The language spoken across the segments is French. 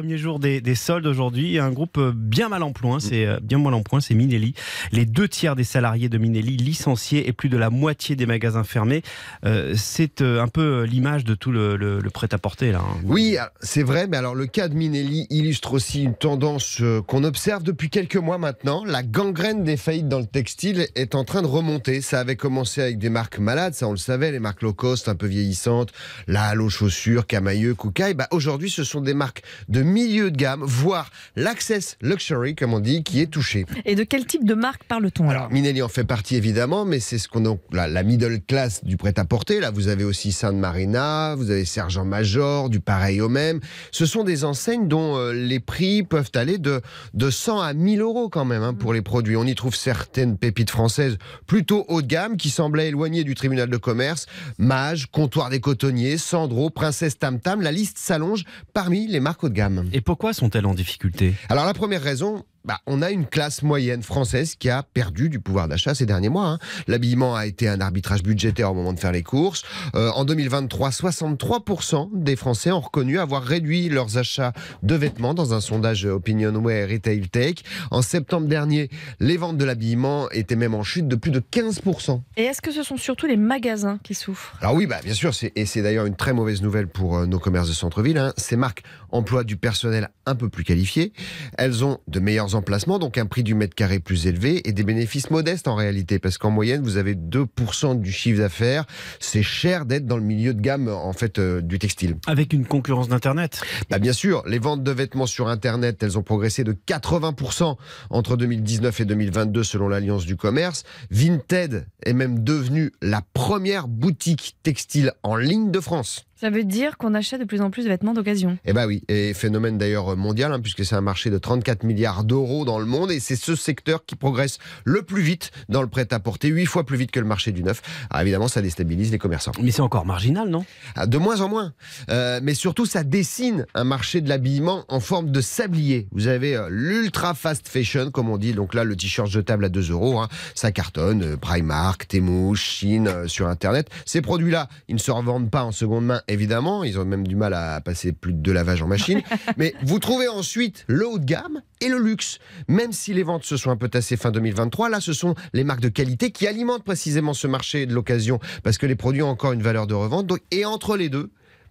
premier jour des, soldes aujourd'hui. Un groupe euh, bien mal en point, c'est euh, bien mal en c'est Minelli. Les deux tiers des salariés de Minelli licenciés et plus de la moitié des magasins fermés. Euh, c'est un peu l'image de tout le, prêt-à-porter là. Hein. Oui, ah, c'est vrai, mais alors le cas de Minelli illustre aussi une tendance qu'on observe depuis quelques mois maintenant. La gangrène des faillites dans le textile est en train de remonter. Ça avait commencé avec des marques malades, ça on le savait, les marques low cost un peu vieillissantes, la Halo chaussures, Camailleux, Koukaï. Bah, aujourd'hui, ce sont des marques de milieu de gamme, voire l'access luxury, comme on dit, qui est touché. Et de quel type de marque parle-t-on alors, Minelli en fait partie évidemment, mais c'est ce qu'on la, middle class du prêt-à-porter. Là, vous avez aussi Sainte Marina, vous avez Sergent Major, du pareil au même. Ce sont des enseignes dont euh, les prix peuvent aller de, de 100 à 1000 euros quand même hein, pour mm. les produits. On y trouve certaines pépites françaises plutôt haut de gamme qui semblaient éloignées du tribunal de commerce. Mage, Comptoir des Cotonniers, Sandro, Princesse Tam Tam, la liste s'allonge parmi les marques haut de gamme. Et pourquoi sont-elles en difficulté Alors la première raison, bah, on a une classe moyenne française qui a perdu du pouvoir d'achat ces derniers mois. Hein. L'habillement a été un arbitrage budgétaire au moment de faire les courses. Euh, en 2023, 63% des Français ont reconnu avoir réduit leurs achats de vêtements dans un sondage OpinionWare Retail Tech. En septembre dernier, les ventes de l'habillement étaient même en chute de plus de 15%. Et est-ce que ce sont surtout les magasins qui souffrent Alors oui, bah, bien sûr, et c'est d'ailleurs une très mauvaise nouvelle pour euh, nos commerces de centre-ville. Hein. Ces marques emploient du personnel un peu plus qualifié. Elles ont de meilleurs emplois donc un prix du mètre carré plus élevé et des bénéfices modestes en réalité, parce qu'en moyenne, vous avez 2% du chiffre d'affaires. C'est cher d'être dans le milieu de gamme, en fait, euh, du textile. Avec une concurrence d'Internet bah, Bien sûr, les ventes de vêtements sur Internet, elles ont progressé de 80% entre 2019 et 2022 selon l'Alliance du commerce. Vinted est même devenue la première boutique textile en ligne de France. Ça veut dire qu'on achète de plus en plus de vêtements d'occasion. Eh bah oui, et phénomène d'ailleurs mondial, hein, puisque c'est un marché de 34 milliards d'euros dans le monde, et c'est ce secteur qui progresse le plus vite dans le prêt-à-porter, huit fois plus vite que le marché du neuf. Alors ah, évidemment, ça déstabilise les commerçants. Mais c'est encore marginal, non ah, De moins en moins. Euh, mais surtout, ça dessine un marché de l'habillement en forme de sablier. Vous avez euh, l'ultra fast fashion, comme on dit, donc là, le t-shirt jetable à 2 euros, hein. ça cartonne, euh, Primark, Temu, Chine, sur Internet. Ces produits-là, ils ne se revendent pas en seconde main évidemment. Ils ont même du mal à passer plus de lavage en machine. Mais vous trouvez ensuite le haut de gamme et le luxe. Même si les ventes se sont un peu tassées fin 2023, là, ce sont les marques de qualité qui alimentent précisément ce marché de l'occasion parce que les produits ont encore une valeur de revente. et entre les deux,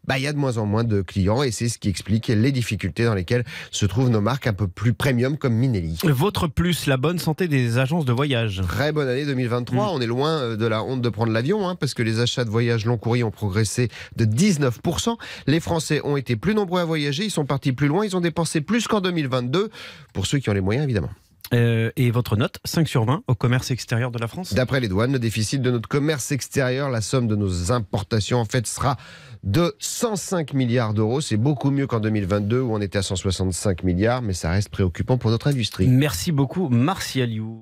bah, il y a de moins en moins de clients et c'est ce qui explique les difficultés dans lesquelles se trouvent nos marques un peu plus premium comme Minelli. Votre plus, la bonne santé des agences de voyage. Très bonne année 2023. Mm. On est loin euh, de la honte de prendre l'avion hein, parce que les achats de voyages long courrier ont progressé de 19%. Les Français ont été plus nombreux à voyager, ils sont partis plus loin, ils ont dépensé plus qu'en 2022. Pour ceux qui ont les moyens, évidemment. Euh, et votre note, 5 sur 20 au commerce extérieur de la France D'après les douanes, le déficit de notre commerce extérieur, la somme de nos importations, en fait, sera de 105 milliards d'euros. C'est beaucoup mieux qu'en 2022 où on était à 165 milliards, mais ça reste préoccupant pour notre industrie. Merci beaucoup, You.